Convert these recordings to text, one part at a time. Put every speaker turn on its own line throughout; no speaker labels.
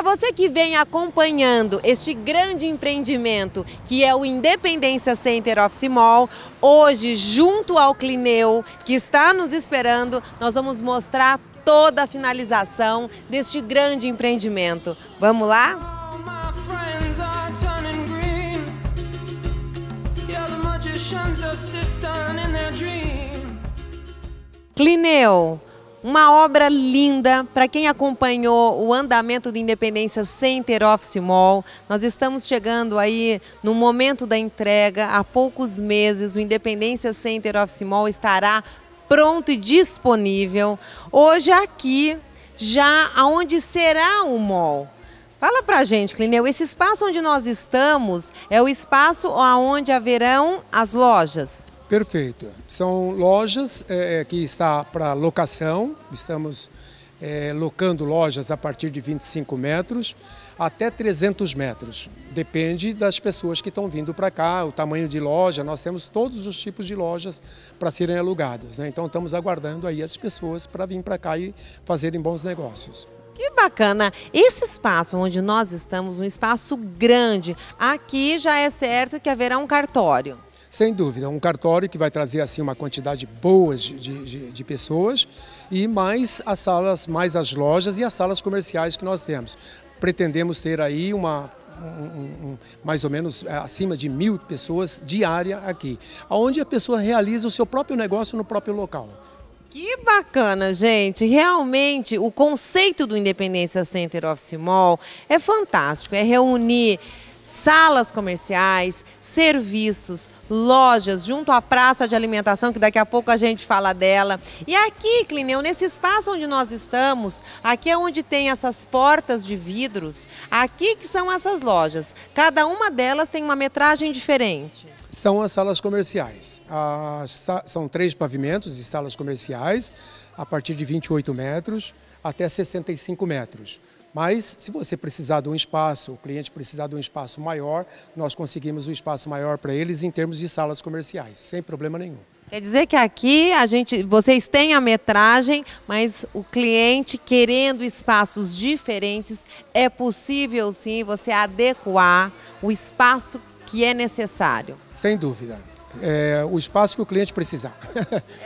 Para você que vem acompanhando este grande empreendimento, que é o Independência Center Office Mall, hoje, junto ao Clineu, que está nos esperando, nós vamos mostrar toda a finalização deste grande empreendimento. Vamos lá? Clineu, uma obra linda para quem acompanhou o andamento do Independência sem office mall. Nós estamos chegando aí no momento da entrega, há poucos meses o Independência Center Office Mall estará pronto e disponível. Hoje aqui, já aonde será o mall. Fala pra gente, Clineu, esse espaço onde nós estamos é o espaço onde haverão
as lojas? Perfeito. São lojas é, é que está para locação, estamos é, locando lojas a partir de 25 metros até 300 metros. Depende das pessoas que estão vindo para cá, o tamanho de loja. Nós temos todos os tipos de lojas para serem alugadas. Né? Então estamos aguardando aí as pessoas para
vir para cá e fazerem bons negócios. Que bacana! Esse espaço onde nós estamos, um espaço grande, aqui já é certo que haverá um cartório.
Sem dúvida, um cartório que vai trazer assim uma quantidade boa de, de, de, pessoas e mais as salas, mais as lojas e as salas comerciais que nós temos. Pretendemos ter aí uma um, um, mais ou menos é, acima de mil pessoas diária aqui, onde a pessoa realiza o seu próprio negócio no próprio local.
Que bacana, gente. Realmente, o conceito do Independência Center Office Mall é fantástico. É reunir salas comerciais, serviços, lojas, junto à praça de alimentação, que daqui a pouco a gente fala dela. E aqui, Clineu, nesse espaço onde nós estamos, aqui é onde tem essas portas de vidros, aqui que são essas lojas. Cada uma delas tem uma metragem diferente. São as
salas comerciais. As, são três pavimentos de salas comerciais, a partir de 28 metros até 65 metros. Mas se você precisar de um espaço, o cliente precisar de um espaço maior, nós conseguimos um espaço maior para eles em termos de salas comerciais, sem problema nenhum.
Quer dizer que aqui a gente, vocês têm a metragem, mas o cliente querendo espaços diferentes, é possível sim você adequar o espaço que é necessário.
Sem dúvida é, o espaço que o cliente precisar.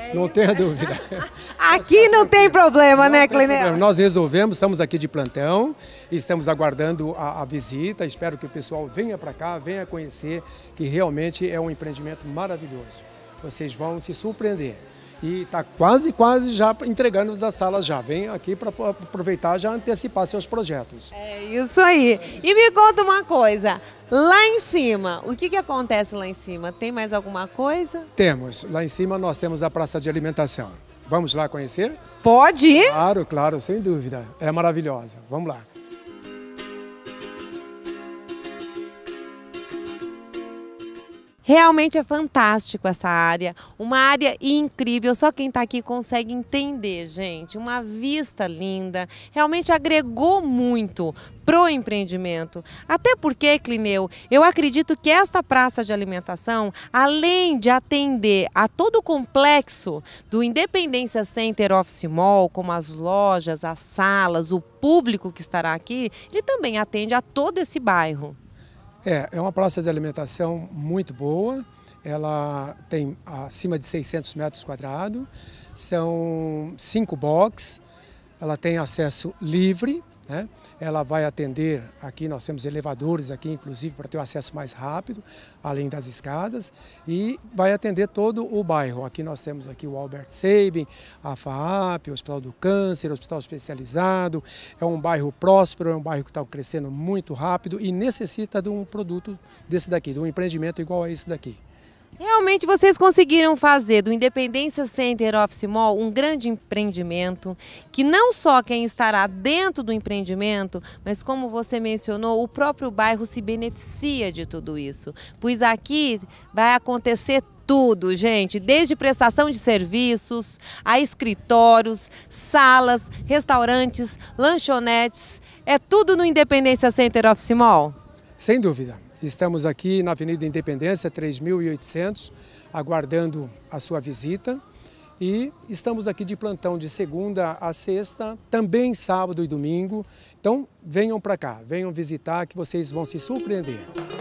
É não tenha dúvida.
Aqui não tem problema, né, não né, Clinel? Nós
resolvemos, estamos aqui de plantão, estamos aguardando a, a visita. Espero que o pessoal venha para cá, venha conhecer, que realmente é um empreendimento maravilhoso. Vocês vão se surpreender. E está quase, quase já entregando as salas já. Vem aqui para aproveitar já antecipar seus projetos.
É isso aí. E me conta uma coisa. Lá em cima, o que, que acontece lá em cima? Tem mais alguma coisa?
Temos. Lá em cima nós temos a praça de alimentação. Vamos lá conhecer? Pode! Claro, claro, sem dúvida. É maravilhosa. Vamos lá.
Realmente é fantástico essa área, uma área incrível, só quem está aqui consegue entender, gente. Uma vista linda, realmente agregou muito pro empreendimento. Até porque, Clineu, eu acredito que esta praça de alimentação, além de atender a todo o complexo do Independência Center Office Mall, como as lojas, as salas, o público que estará aqui, ele também atende a todo esse bairro.
É, é uma praça de alimentação muito boa, ela tem acima de 600 metros quadrados, são cinco boxes, ela tem acesso livre né? Ela vai atender, aqui nós temos elevadores aqui, inclusive, para ter o acesso mais rápido, além das escadas, e vai atender todo o bairro. Aqui nós temos aqui o Albert Sabin, a FAAP, o Hospital do Câncer, o Hospital Especializado. É um bairro próspero, é um bairro que está crescendo muito rápido e necessita de um produto desse daqui, de um empreendimento igual a esse daqui.
Realmente vocês conseguiram fazer do Independência Center Office Mall um grande empreendimento, que não só quem estará dentro do empreendimento, mas como você mencionou, o próprio bairro se beneficia de tudo isso. Pois aqui vai acontecer tudo, gente, desde prestação de serviços a escritórios, salas, restaurantes, lanchonetes, é tudo no Independência Center Office Mall?
Sem dúvida. Estamos aqui na Avenida Independência 3800, aguardando a sua visita. E estamos aqui de plantão de segunda a sexta, também sábado e domingo. Então venham para cá, venham visitar que vocês vão se surpreender.